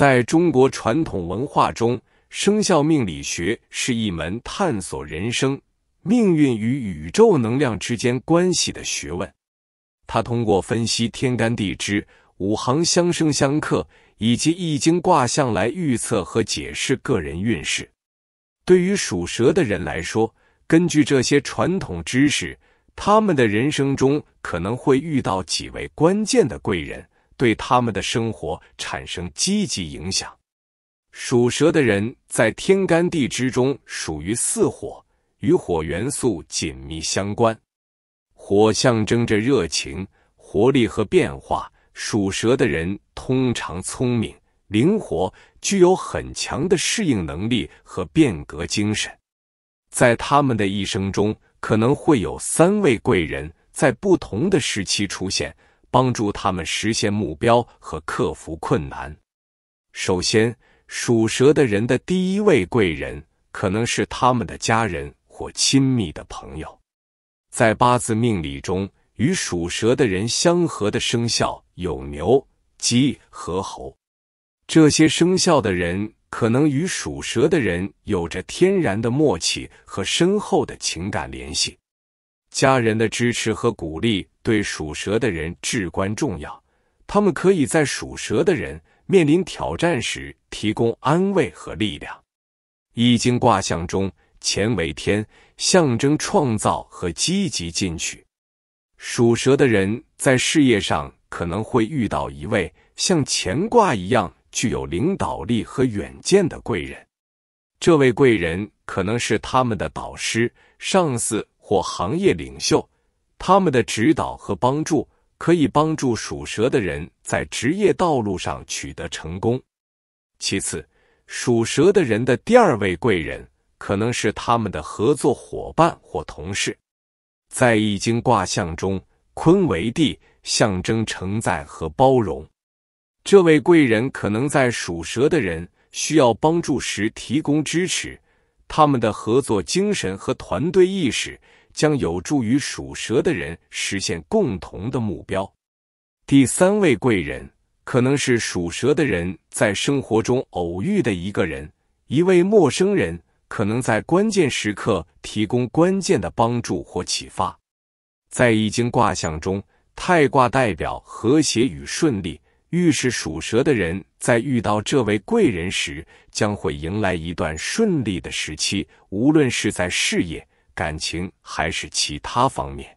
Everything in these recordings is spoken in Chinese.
在中国传统文化中，生肖命理学是一门探索人生命运与宇宙能量之间关系的学问。它通过分析天干地支、五行相生相克以及易经卦象来预测和解释个人运势。对于属蛇的人来说，根据这些传统知识，他们的人生中可能会遇到几位关键的贵人。对他们的生活产生积极影响。属蛇的人在天干地支中属于四火，与火元素紧密相关。火象征着热情、活力和变化。属蛇的人通常聪明、灵活，具有很强的适应能力和变革精神。在他们的一生中，可能会有三位贵人，在不同的时期出现。帮助他们实现目标和克服困难。首先，属蛇的人的第一位贵人可能是他们的家人或亲密的朋友。在八字命理中，与属蛇的人相合的生肖有牛、鸡和猴。这些生肖的人可能与属蛇的人有着天然的默契和深厚的情感联系。家人的支持和鼓励对属蛇的人至关重要。他们可以在属蛇的人面临挑战时提供安慰和力量。易经卦象中，乾为天，象征创造和积极进取。属蛇的人在事业上可能会遇到一位像乾卦一样具有领导力和远见的贵人。这位贵人可能是他们的导师、上司。或行业领袖，他们的指导和帮助可以帮助属蛇的人在职业道路上取得成功。其次，属蛇的人的第二位贵人可能是他们的合作伙伴或同事。在易经卦象中，坤为地，象征承载和包容。这位贵人可能在属蛇的人需要帮助时提供支持。他们的合作精神和团队意识。将有助于属蛇的人实现共同的目标。第三位贵人可能是属蛇的人在生活中偶遇的一个人，一位陌生人可能在关键时刻提供关键的帮助或启发。在易经卦象中，太卦代表和谐与顺利，预示属蛇的人在遇到这位贵人时，将会迎来一段顺利的时期，无论是在事业。感情还是其他方面，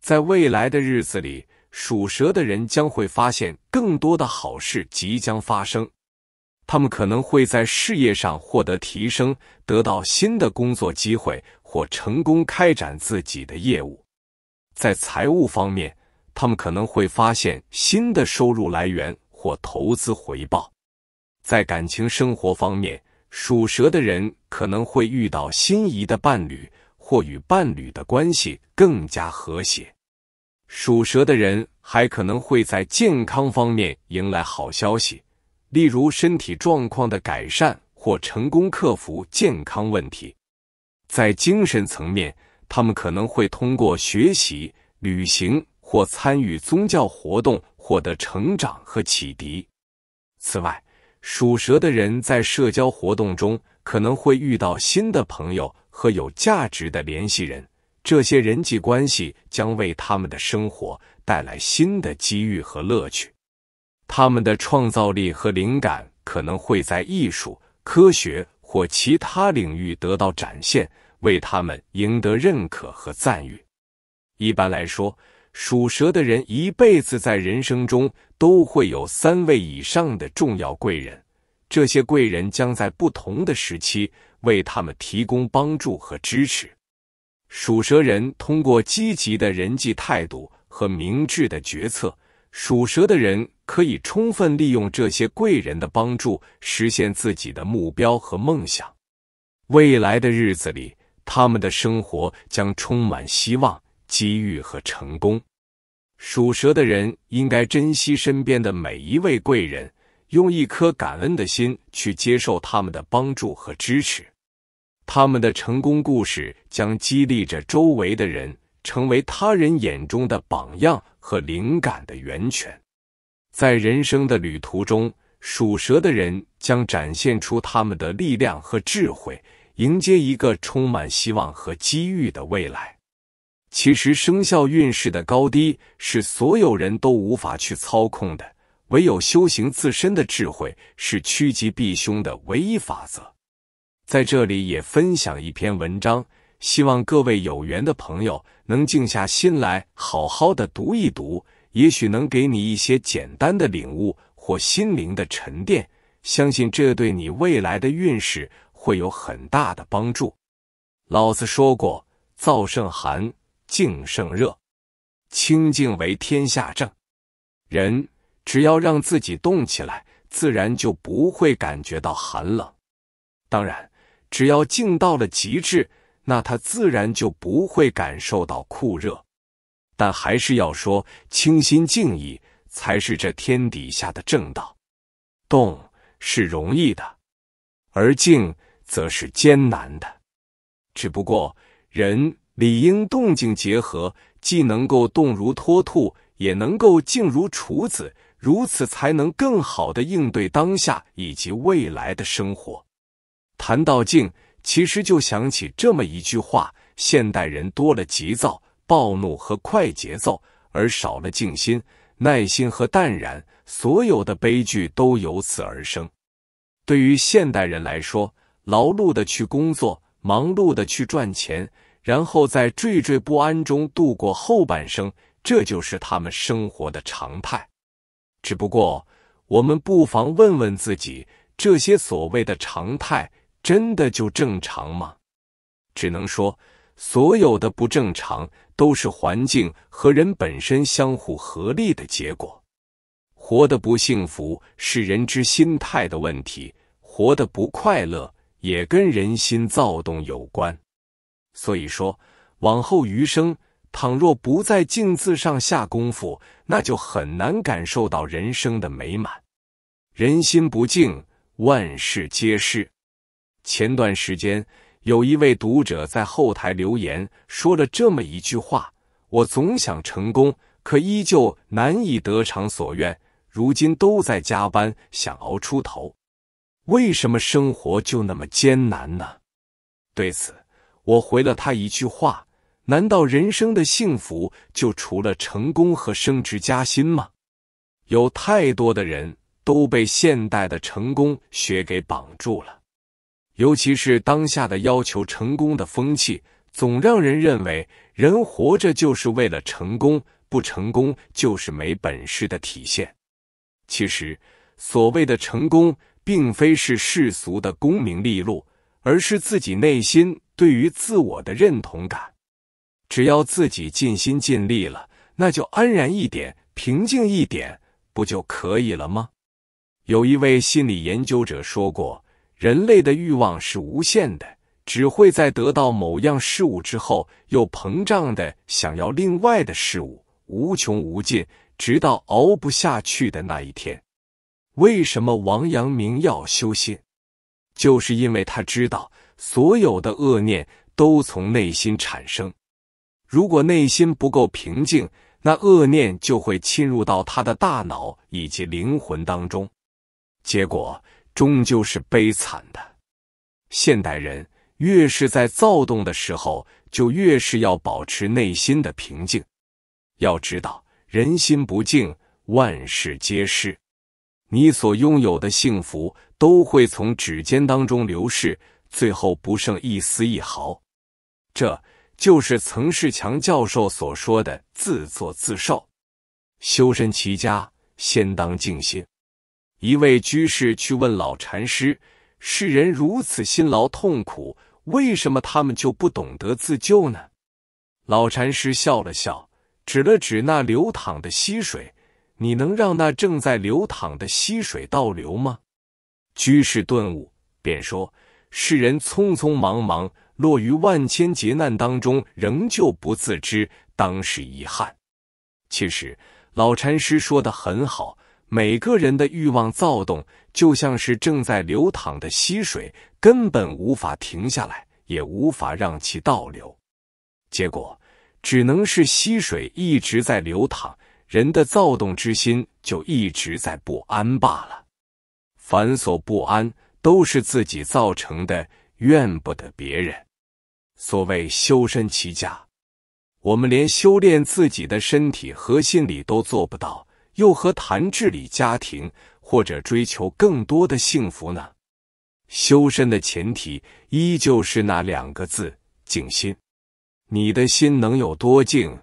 在未来的日子里，属蛇的人将会发现更多的好事即将发生。他们可能会在事业上获得提升，得到新的工作机会，或成功开展自己的业务。在财务方面，他们可能会发现新的收入来源或投资回报。在感情生活方面，属蛇的人可能会遇到心仪的伴侣。或与伴侣的关系更加和谐。属蛇的人还可能会在健康方面迎来好消息，例如身体状况的改善或成功克服健康问题。在精神层面，他们可能会通过学习、旅行或参与宗教活动获得成长和启迪。此外，属蛇的人在社交活动中可能会遇到新的朋友。和有价值的联系人，这些人际关系将为他们的生活带来新的机遇和乐趣。他们的创造力和灵感可能会在艺术、科学或其他领域得到展现，为他们赢得认可和赞誉。一般来说，属蛇的人一辈子在人生中都会有三位以上的重要贵人，这些贵人将在不同的时期。为他们提供帮助和支持。属蛇人通过积极的人际态度和明智的决策，属蛇的人可以充分利用这些贵人的帮助，实现自己的目标和梦想。未来的日子里，他们的生活将充满希望、机遇和成功。属蛇的人应该珍惜身边的每一位贵人，用一颗感恩的心去接受他们的帮助和支持。他们的成功故事将激励着周围的人，成为他人眼中的榜样和灵感的源泉。在人生的旅途中，属蛇的人将展现出他们的力量和智慧，迎接一个充满希望和机遇的未来。其实，生肖运势的高低是所有人都无法去操控的，唯有修行自身的智慧是趋吉避凶的唯一法则。在这里也分享一篇文章，希望各位有缘的朋友能静下心来好好的读一读，也许能给你一些简单的领悟或心灵的沉淀。相信这对你未来的运势会有很大的帮助。老子说过：“燥胜寒，静胜热，清静为天下正。”人只要让自己动起来，自然就不会感觉到寒冷。当然。只要静到了极致，那他自然就不会感受到酷热。但还是要说，清心静意才是这天底下的正道。动是容易的，而静则是艰难的。只不过，人理应动静结合，既能够动如脱兔，也能够静如处子，如此才能更好的应对当下以及未来的生活。谈到静，其实就想起这么一句话：现代人多了急躁、暴怒和快节奏，而少了静心、耐心和淡然。所有的悲剧都由此而生。对于现代人来说，劳碌的去工作，忙碌的去赚钱，然后在惴惴不安中度过后半生，这就是他们生活的常态。只不过，我们不妨问问自己：这些所谓的常态。真的就正常吗？只能说，所有的不正常都是环境和人本身相互合力的结果。活得不幸福是人之心态的问题，活得不快乐也跟人心躁动有关。所以说，往后余生，倘若不在静字上下功夫，那就很难感受到人生的美满。人心不静，万事皆失。前段时间，有一位读者在后台留言，说了这么一句话：“我总想成功，可依旧难以得偿所愿。如今都在加班，想熬出头，为什么生活就那么艰难呢？”对此，我回了他一句话：“难道人生的幸福就除了成功和升职加薪吗？”有太多的人都被现代的成功学给绑住了。尤其是当下的要求成功的风气，总让人认为人活着就是为了成功，不成功就是没本事的体现。其实，所谓的成功，并非是世俗的功名利禄，而是自己内心对于自我的认同感。只要自己尽心尽力了，那就安然一点，平静一点，不就可以了吗？有一位心理研究者说过。人类的欲望是无限的，只会在得到某样事物之后，又膨胀的想要另外的事物，无穷无尽，直到熬不下去的那一天。为什么王阳明要修心？就是因为他知道所有的恶念都从内心产生，如果内心不够平静，那恶念就会侵入到他的大脑以及灵魂当中，结果。终究是悲惨的。现代人越是在躁动的时候，就越是要保持内心的平静。要知道，人心不静，万事皆失。你所拥有的幸福都会从指尖当中流逝，最后不剩一丝一毫。这就是曾仕强教授所说的“自作自受”。修身齐家，先当静心。一位居士去问老禅师：“世人如此辛劳痛苦，为什么他们就不懂得自救呢？”老禅师笑了笑，指了指那流淌的溪水：“你能让那正在流淌的溪水倒流吗？”居士顿悟，便说：“世人匆匆忙忙，落于万千劫难当中，仍旧不自知，当是遗憾。”其实，老禅师说的很好。每个人的欲望躁动，就像是正在流淌的溪水，根本无法停下来，也无法让其倒流。结果只能是溪水一直在流淌，人的躁动之心就一直在不安罢了。繁琐不安都是自己造成的，怨不得别人。所谓修身齐家，我们连修炼自己的身体和心理都做不到。又何谈治理家庭，或者追求更多的幸福呢？修身的前提依旧是那两个字：静心。你的心能有多静，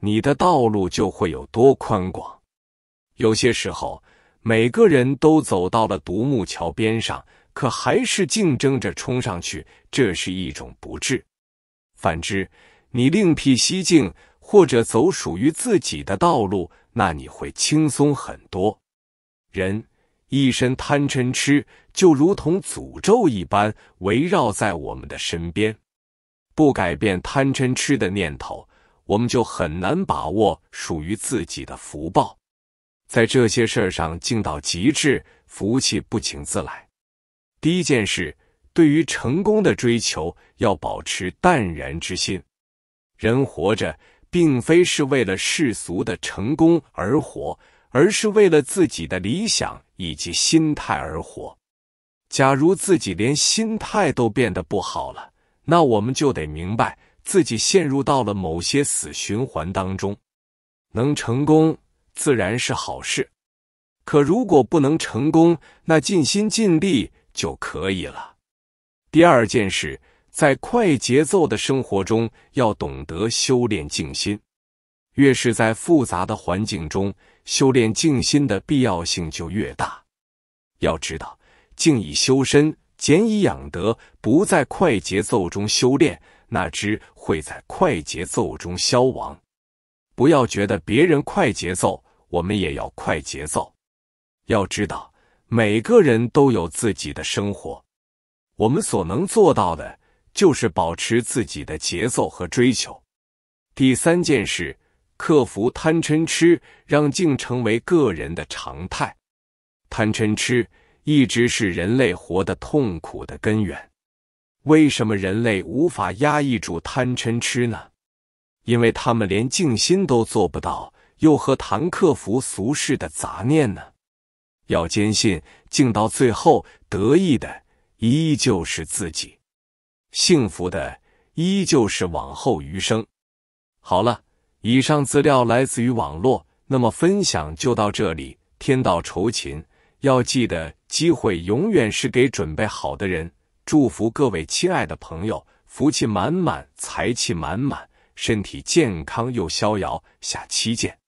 你的道路就会有多宽广。有些时候，每个人都走到了独木桥边上，可还是竞争着冲上去，这是一种不智。反之，你另辟蹊径，或者走属于自己的道路。那你会轻松很多。人一身贪嗔痴，就如同诅咒一般围绕在我们的身边。不改变贪嗔痴的念头，我们就很难把握属于自己的福报。在这些事儿上尽到极致，福气不请自来。第一件事，对于成功的追求，要保持淡然之心。人活着。并非是为了世俗的成功而活，而是为了自己的理想以及心态而活。假如自己连心态都变得不好了，那我们就得明白自己陷入到了某些死循环当中。能成功自然是好事，可如果不能成功，那尽心尽力就可以了。第二件事。在快节奏的生活中，要懂得修炼静心。越是在复杂的环境中，修炼静心的必要性就越大。要知道，静以修身，俭以养德。不在快节奏中修炼，那只会在快节奏中消亡。不要觉得别人快节奏，我们也要快节奏。要知道，每个人都有自己的生活，我们所能做到的。就是保持自己的节奏和追求。第三件事，克服贪嗔痴，让静成为个人的常态。贪嗔痴一直是人类活得痛苦的根源。为什么人类无法压抑住贪嗔痴呢？因为他们连静心都做不到，又何谈克服俗世的杂念呢？要坚信，静到最后，得意的依旧是自己。幸福的依旧是往后余生。好了，以上资料来自于网络，那么分享就到这里。天道酬勤，要记得机会永远是给准备好的人。祝福各位亲爱的朋友，福气满满，财气满满，身体健康又逍遥。下期见。